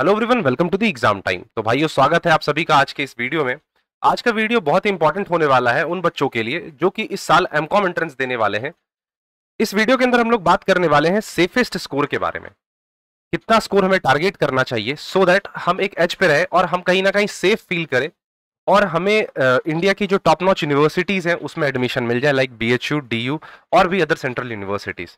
hello everyone welcome to the exam time तो भाइयों स्वागत है आप सभी का आज के इस वीडियो में आज का वीडियो बहुत ही इंपॉर्टेंट होने वाला है उन बच्चों के लिए जो कि इस साल एम कॉम एंट्रेंस देने वाले हैं इस वीडियो के अंदर हम लोग बात करने वाले हैं सेफेस्ट स्कोर के बारे में कितना स्कोर हमें टारगेट करना चाहिए सो so दैट हम एक एज पे रहे और हम कहीं ना कहीं सेफ फील करें और हमें इंडिया की जो टॉप नॉच यूनिवर्सिटीज़ हैं उसमें एडमिशन मिल जाए like B H U D U और भी अदर सेंट्रल यूनिवर्सिटीज़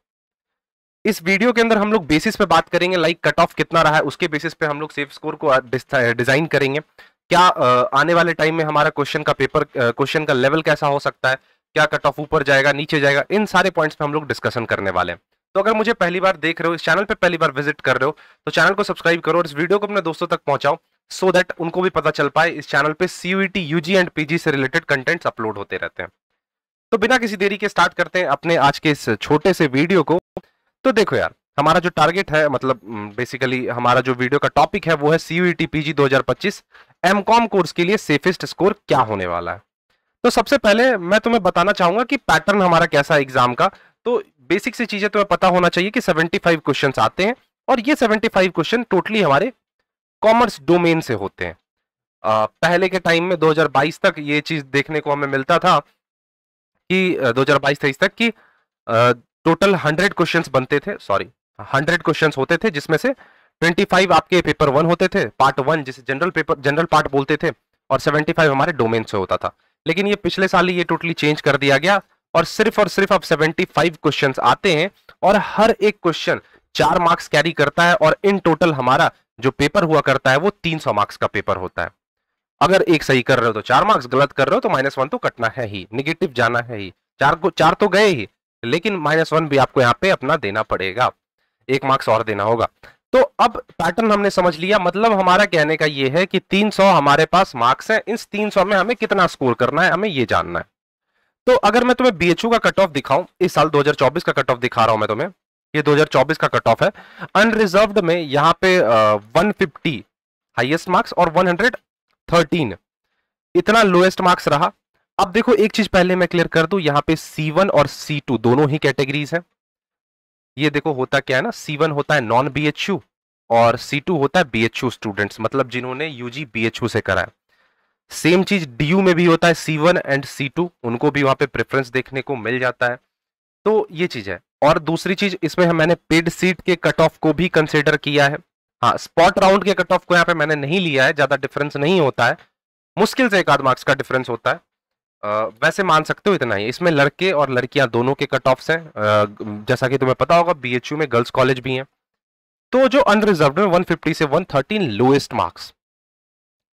इस वीडियो के अंदर हम लोग बेसिस पे बात करेंगे लाइक कट ऑफ कितना रहा है उसके बेसिस पे हम लोग सेफ स्कोर को डिजाइन uh, uh, करेंगे क्या uh, आने वाले टाइम में हमारा क्वेश्चन का पेपर क्वेश्चन का लेवल कैसा हो सकता है क्या कट ऑफ ऊपर जाएगा नीचे जाएगा इन सारे पॉइंट्स पे हम लोग डिस्कशन करने वाले हैं तो अगर मुझे पहली बार देख रहे हो इस चैनल पे पहली बार विजिट कर रहे हो तो चैनल को सब्सक्राइब करो और इस वीडियो को अपने दोस्तों तक पहुंचाओ सो so दैट उनको भी पता चल पाए इस चैनल पे सीयूईटी यूजी एंड पीजी से रिलेटेड कंटेंट्स अपलोड होते रहते हैं तो बिना किसी देरी के स्टार्ट करते हैं अपने आज के इस छोटे से वीडियो को तो देखो यार हमारा जो टारगेट है मतलब बेसिकली हम्म, हमारा जो वीडियो का टॉपिक है वो है सीयूटी पीजी e दो हजार कोर्स के लिए सेफेस्ट स्कोर क्या होने वाला है तो सबसे पहले मैं तुम्हें बताना चाहूंगा कि पैटर्न हमारा कैसा है एग्जाम का तो बेसिक सी चीजें तुम्हें पता होना चाहिए कि 75 क्वेश्चंस आते हैं और ये 75 क्वेश्चन टोटली हमारे कॉमर्स डोमेन से होते हैं आ, पहले के टाइम में 2022 तक ये चीज देखने को हमें मिलता था कि 2022 हजार तक कि टोटल हंड्रेड क्वेश्चन बनते थे सॉरी हंड्रेड क्वेश्चन होते थे जिसमें से ट्वेंटी फाइव आपके पेपर वन होते थे पार्ट वन जिसे जनरल पेपर जनरल पार्ट बोलते थे और सेवेंटी फाइव हमारे डोमेन से होता था लेकिन ये पिछले साल ही ये टोटली चेंज कर दिया गया और सिर्फ और सिर्फ अब सेवेंटी फाइव क्वेश्चन आते हैं और हर एक क्वेश्चन चार मार्क्स कैरी करता है और इन टोटल हमारा जो पेपर हुआ करता है वो तीन सौ मार्क्स का पेपर होता है अगर एक सही कर रहे हो तो चार मार्क्स गलत कर रहे हो तो माइनस वन तो कटना है ही निगेटिव जाना है ही चार को चार तो गए ही लेकिन माइनस वन भी आपको यहाँ पे अपना देना पड़ेगा एक मार्क्स और देना होगा तो अब पैटर्न हमने समझ लिया मतलब हमारा कहने का ये है कि 300 हमारे पास मार्क्स हैं इस 300 में हमें कितना स्कोर करना है हमें ये जानना है तो अगर मैं तुम्हें बीएचयू का कट ऑफ दिखाऊं इस साल 2024 का कट ऑफ दिखा रहा हूं मैं तुम्हें ये 2024 का कट ऑफ है अनरिजर्व में यहाँ पे वन फिफ्टी हाइएस्ट मार्क्स और थर्टीन इतना लोएस्ट मार्क्स रहा अब देखो एक चीज पहले मैं क्लियर कर दूं यहां पे C1 और C2 दोनों ही कैटेगरीज हैं ये देखो होता क्या है ना C1 होता है नॉन बी और C2 होता है बी एच स्टूडेंट्स मतलब जिन्होंने UG BHU से करा है सेम चीज डी में भी होता है C1 एंड सी उनको भी वहां पे प्रेफरेंस देखने को मिल जाता है तो ये चीज है और दूसरी चीज इसमें मैंने पेड सीट के कट ऑफ को भी कंसिडर किया है हाँ स्पॉट राउंड के कट ऑफ को यहाँ पे मैंने नहीं लिया है ज्यादा डिफरेंस नहीं होता है मुश्किल से एक आध मार्क्स का डिफरेंस होता है वैसे मान सकते हो इतना ही इसमें लड़के और लड़कियां दोनों के कट ऑफ्स हैं जैसा कि तुम्हें पता होगा बी में गर्ल्स कॉलेज भी हैं तो जो अनरिजर्व में 150 से 113 लोएस्ट मार्क्स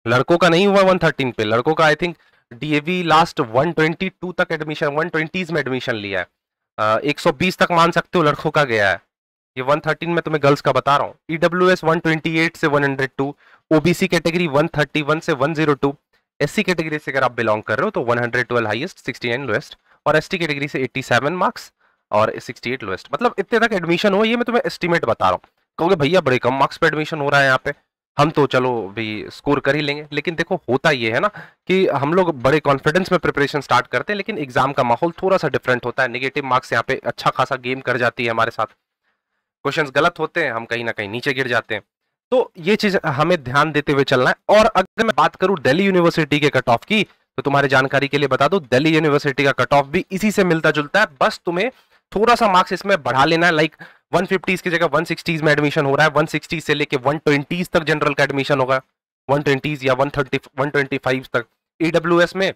लड़कों का नहीं हुआ 113 पे लड़कों का आई थिंक डीएवी लास्ट 122 तक एडमिशन 120s में एडमिशन लिया है एक सौ तक मान सकते हो लड़कों का गया है ये थर्टीन में तुम्हें गर्ल्स का बता रहा हूँ ई डब्ल्यू एस से 102 ओबीसी कैटेगरी वन से टू एससी कैटेगरी से अगर आप बिलोंग कर रहे हो तो 112 हाईएस्ट 69 लोएस्ट और एसटी कैटेगरी से 87 मार्क्स और 68 लोएस्ट मतलब इतने तक एडमिशन हुआ ये मैं तुम्हें एस्टिमेट बता रहा हूँ कहोगे भैया बड़े कम मार्क्स पे एडमिशन हो रहा है यहाँ पे हम तो चलो भी स्कोर कर ही लेंगे लेकिन देखो होता ये है ना कि हम लोग बड़े कॉन्फिडेंस में प्रिपरेशन स्टार्ट करते हैं लेकिन एग्जाम का माहौल थोड़ा सा डिफरेंट होता है निगेटिव मार्क्स यहाँ पे अच्छा खासा गेम कर जाती है हमारे साथ क्वेश्चन गलत होते हैं हम कहीं ना कहीं नीचे गिर जाते हैं तो ये चीज हमें ध्यान देते हुए चलना है और अगर मैं बात करूं दिल्ली यूनिवर्सिटी के कट ऑफ की तो तुम्हारी जानकारी के लिए बता दो दिल्ली यूनिवर्सिटी का कट ऑफ भी इसी से मिलता जुलता है बस तुम्हें थोड़ा सा मार्क्स इसमें बढ़ा लेना है लाइक वन फिफ्टीज की जगह वन में एडमिशन हो रहा है वन से लेके वन ट्वेंटीज तक जनरल का एडमिशन होगा वन ट्वेंटीज या one thirty one twenty five तक ई एस में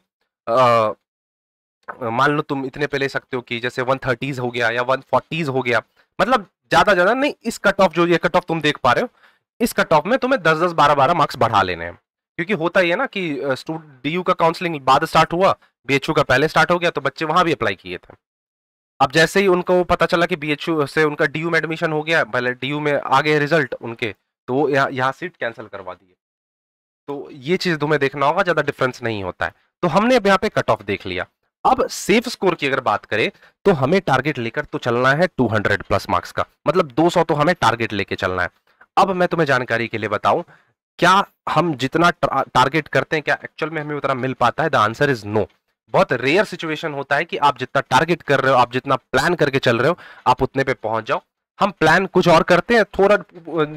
मान लो तुम इतने पे ले सकते हो कि जैसे वन थर्टीज हो गया या वन फोर्टीज हो गया मतलब ज्यादा ज्यादा नहीं इस कट ऑफ जो ये कट ऑफ तुम देख पा रहे हो इस कट ऑफ में तुम्हें दस दस बारह बारह मार्क्स बढ़ा लेने हैं क्योंकि होता ही है ना कि डी का काउंसलिंग बाद स्टार्ट हुआ बी का पहले स्टार्ट हो गया तो बच्चे वहां भी अप्लाई किए थे अब जैसे ही उनको पता चला कि बी से उनका डी में एडमिशन हो गया पहले डी में आ गए रिजल्ट उनके तो यहाँ यहाँ सीट कैंसिल करवा दिए तो ये चीज़ तुम्हें देखना होगा ज़्यादा डिफरेंस नहीं होता है तो हमने अब यहाँ पे कट ऑफ देख लिया अब सेफ स्कोर की अगर बात करें तो हमें टारगेट लेकर तो चलना है 200 प्लस मार्क्स का मतलब 200 तो हमें टारगेट लेके चलना है अब मैं तुम्हें जानकारी के लिए बताऊं क्या हम जितना टारगेट करते हैं क्या एक्चुअल में हमें उतना मिल पाता है द आंसर इज नो बहुत रेयर सिचुएशन होता है कि आप जितना टारगेट कर रहे हो आप जितना प्लान करके चल रहे हो आप उतने पे पहुंच जाओ हम प्लान कुछ और करते हैं थोड़ा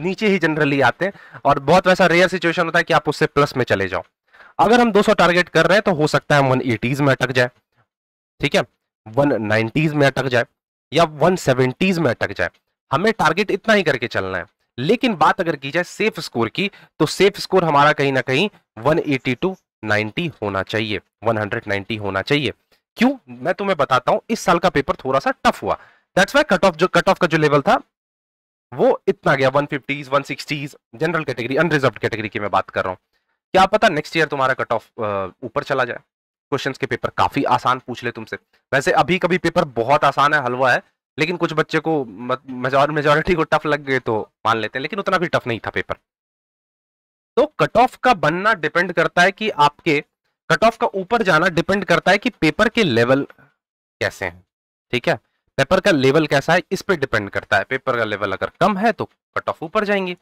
नीचे ही जनरली आते हैं और बहुत वैसा रेयर सिचुएशन होता है कि आप उससे प्लस में चले जाओ अगर हम 200 टारगेट कर रहे हैं तो हो सकता है वन एटीज में अटक जाए ठीक है वन नाइनटीज में अटक जाए या वन सेवेंटीज में अटक जाए हमें टारगेट इतना ही करके चलना है लेकिन बात अगर की जाए सेफ स्कोर की तो सेफ स्कोर हमारा कहीं ना कहीं वन एटी टू नाइनटी होना चाहिए वन हंड्रेड नाइनटी होना चाहिए क्यों मैं तुम्हें बताता हूं इस साल का पेपर थोड़ा सा टफ हुआ दैट्स वाई कट ऑफ जो कट ऑफ का जो लेवल था वो इतना गया one sixties general category unreserved category की मैं बात कर रहा हूँ क्या पता नेक्स्ट ईयर तुम्हारा कट ऑफ ऊपर चला जाए क्वेश्चंस के पेपर काफी आसान पूछ ले तुमसे वैसे अभी कभी पेपर बहुत आसान है हलवा है लेकिन कुछ बच्चे को मेजोरिटी को टफ लग गए तो मान लेते हैं लेकिन उतना भी टफ नहीं था पेपर तो कट ऑफ का बनना डिपेंड करता है कि आपके कट ऑफ का ऊपर जाना डिपेंड करता है कि पेपर के लेवल कैसे हैं ठीक है पेपर का लेवल कैसा है इस पर डिपेंड करता है पेपर का लेवल अगर कम है तो कट ऑफ ऊपर जाएंगे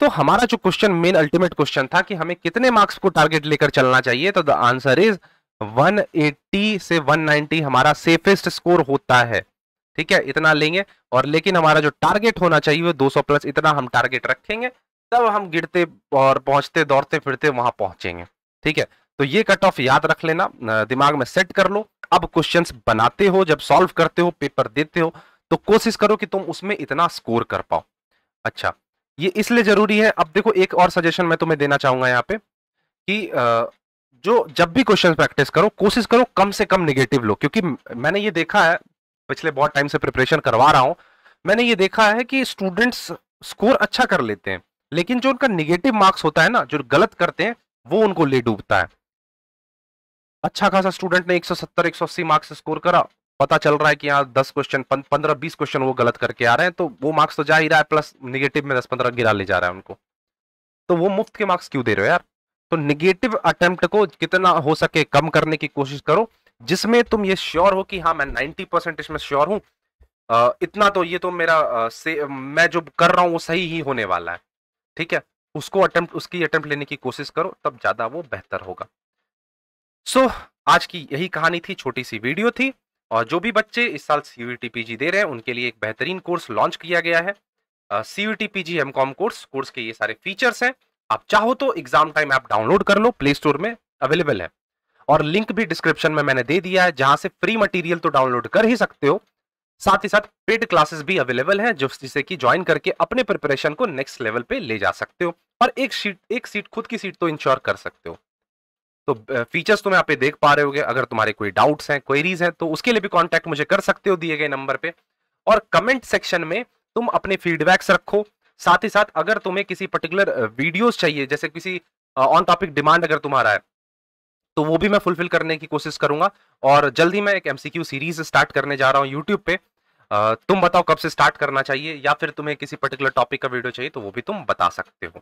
तो हमारा जो क्वेश्चन मेन अल्टीमेट क्वेश्चन था कि हमें कितने मार्क्स को टारगेट लेकर चलना चाहिए तो द आंसर इज 180 से 190 हमारा सेफेस्ट स्कोर होता है ठीक है इतना लेंगे और लेकिन हमारा जो टारगेट होना चाहिए वो 200 प्लस इतना हम टारगेट रखेंगे तब हम गिरते और पहुंचते दौड़ते फिरते वहां पहुंचेंगे ठीक है तो ये कट ऑफ याद रख लेना दिमाग में सेट कर लो अब क्वेश्चन बनाते हो जब सॉल्व करते हो पेपर देते हो तो कोशिश करो कि तुम उसमें इतना स्कोर कर पाओ अच्छा ये इसलिए जरूरी है अब देखो एक और सजेशन मैं तुम्हें देना चाहूंगा यहाँ पे कि जो जब भी क्वेश्चन प्रैक्टिस करो कोशिश करो कम से कम निगेटिव लो क्योंकि मैंने ये देखा है पिछले बहुत टाइम से प्रिपरेशन करवा रहा हूँ मैंने ये देखा है कि स्टूडेंट्स स्कोर अच्छा कर लेते हैं लेकिन जो उनका निगेटिव मार्क्स होता है ना जो गलत करते हैं वो उनको ले डूबता है अच्छा खासा स्टूडेंट ने 170 180 मार्क्स स्कोर करा पता चल रहा है कि यहाँ दस क्वेश्चन पंद्रह बीस क्वेश्चन वो गलत करके आ रहे हैं तो वो मार्क्स तो जा ही रहा है प्लस निगेटिव में दस पंद्रह गिरा ले जा रहा है उनको तो वो मुफ्त के मार्क्स क्यों दे रहे हो यार तो निगेटिव अटेम्प्ट को कितना हो सके कम करने की कोशिश करो जिसमें तुम ये श्योर हो कि हाँ मैं नाइन्टी परसेंट इसमें श्योर हूँ इतना तो ये तो मेरा आ, से मैं जो कर रहा हूँ वो सही ही होने वाला है ठीक है उसको अटेम्प्ट उसकी अटेम्प्ट लेने की कोशिश करो तब ज़्यादा वो बेहतर होगा सो so, आज की यही कहानी थी छोटी सी वीडियो थी और जो भी बच्चे इस साल सी यू दे रहे हैं उनके लिए एक बेहतरीन कोर्स लॉन्च किया गया है C U T P G M com course course के ये सारे फीचर्स हैं आप चाहो तो एग्जाम टाइम ऐप डाउनलोड कर लो प्ले स्टोर में अवेलेबल है और लिंक भी डिस्क्रिप्शन में मैंने दे दिया है जहां से फ्री मटेरियल तो डाउनलोड कर ही सकते हो साथ ही साथ पेड क्लासेस भी अवेलेबल हैं जो जिसे कि ज्वाइन करके अपने प्रिपरेशन को नेक्स्ट लेवल पे ले जा सकते हो और एक सीट एक सीट खुद की सीट तो इंश्योर कर सकते हो तो फीचर्स तुम्हें यहाँ पे देख पा रहे हो अगर तुम्हारे कोई डाउट्स हैं क्वेरीज हैं तो उसके लिए भी कॉन्टैक्ट मुझे कर सकते हो दिए गए नंबर पे और कमेंट सेक्शन में तुम अपने फीडबैक्स रखो साथ ही साथ अगर तुम्हें किसी पर्टिकुलर वीडियोस चाहिए जैसे किसी ऑन टॉपिक डिमांड अगर तुम्हारा है तो वो भी मैं फुलफिल करने की कोशिश करूंगा और जल्दी मैं एक एमसीक्यू सीरीज स्टार्ट करने जा रहा हूँ यूट्यूब पे तुम बताओ कब से स्टार्ट करना चाहिए या फिर तुम्हें किसी पर्टिकुलर टॉपिक का वीडियो चाहिए तो वो भी तुम बता सकते हो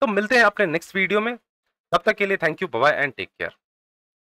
तो मिलते हैं अपने नेक्स्ट वीडियो में तब तक के लिए thank you bye and take care